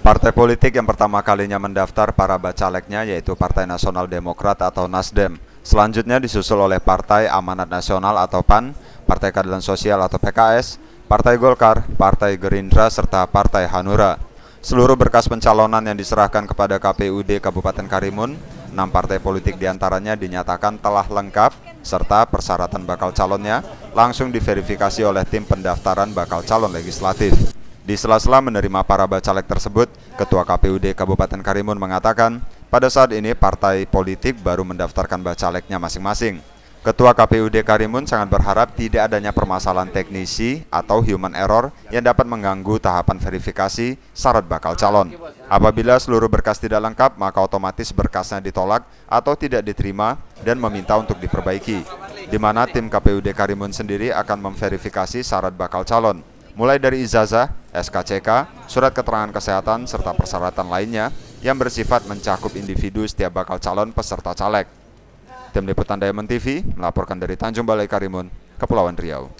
Partai politik yang pertama kalinya mendaftar para bacaleknya yaitu Partai Nasional Demokrat atau Nasdem. Selanjutnya disusul oleh Partai Amanat Nasional atau PAN, Partai Keadilan Sosial atau PKS, Partai Golkar, Partai Gerindra, serta Partai Hanura. Seluruh berkas pencalonan yang diserahkan kepada KPUD Kabupaten Karimun, enam partai politik diantaranya dinyatakan telah lengkap, serta persyaratan bakal calonnya langsung diverifikasi oleh tim pendaftaran bakal calon legislatif. Di sela-sela menerima para bacalek tersebut, Ketua KPUD Kabupaten Karimun mengatakan, pada saat ini partai politik baru mendaftarkan bacaleknya masing-masing. Ketua KPUD Karimun sangat berharap tidak adanya permasalahan teknisi atau human error yang dapat mengganggu tahapan verifikasi syarat bakal calon. Apabila seluruh berkas tidak lengkap, maka otomatis berkasnya ditolak atau tidak diterima dan meminta untuk diperbaiki, di mana tim KPUD Karimun sendiri akan memverifikasi syarat bakal calon, mulai dari izazah, SKCK, surat keterangan kesehatan, serta persyaratan lainnya yang bersifat mencakup individu setiap bakal calon peserta caleg. Tim Liputan Diamond TV melaporkan dari Tanjung Balai Karimun, Kepulauan Riau.